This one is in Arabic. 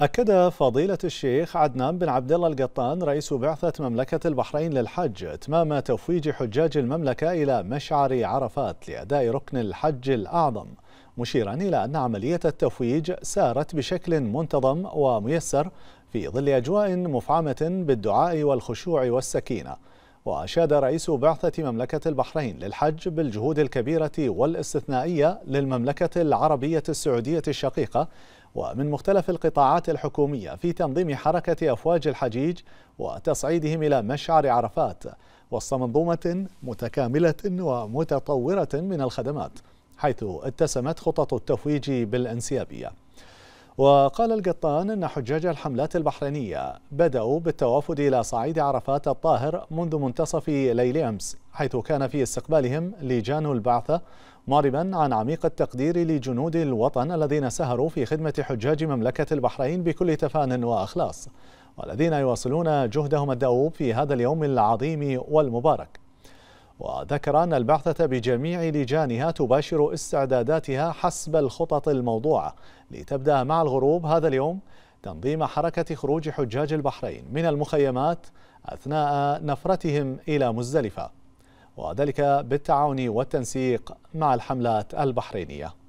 أكد فضيلة الشيخ عدنان بن عبد الله القطان رئيس بعثة مملكة البحرين للحج إتمام تفويج حجاج المملكة إلى مشعر عرفات لأداء ركن الحج الأعظم مشيرا إلى أن عملية التفويج سارت بشكل منتظم وميسر في ظل أجواء مفعمة بالدعاء والخشوع والسكينة وأشاد رئيس بعثة مملكة البحرين للحج بالجهود الكبيرة والاستثنائية للمملكة العربية السعودية الشقيقة ومن مختلف القطاعات الحكومية في تنظيم حركة أفواج الحجيج وتصعيدهم إلى مشعر عرفات وسط منظومة متكاملة ومتطورة من الخدمات حيث اتسمت خطط التفويج بالانسيابية وقال القطان أن حجاج الحملات البحرينية بدأوا بالتوافد إلى صعيد عرفات الطاهر منذ منتصف ليل أمس حيث كان في استقبالهم لجان البعثة معربا عن عميق التقدير لجنود الوطن الذين سهروا في خدمة حجاج مملكة البحرين بكل تفان وأخلاص والذين يواصلون جهدهم الدؤوب في هذا اليوم العظيم والمبارك وذكر أن البعثة بجميع لجانها تباشر استعداداتها حسب الخطط الموضوعة لتبدأ مع الغروب هذا اليوم تنظيم حركة خروج حجاج البحرين من المخيمات أثناء نفرتهم إلى مزدلفة وذلك بالتعاون والتنسيق مع الحملات البحرينية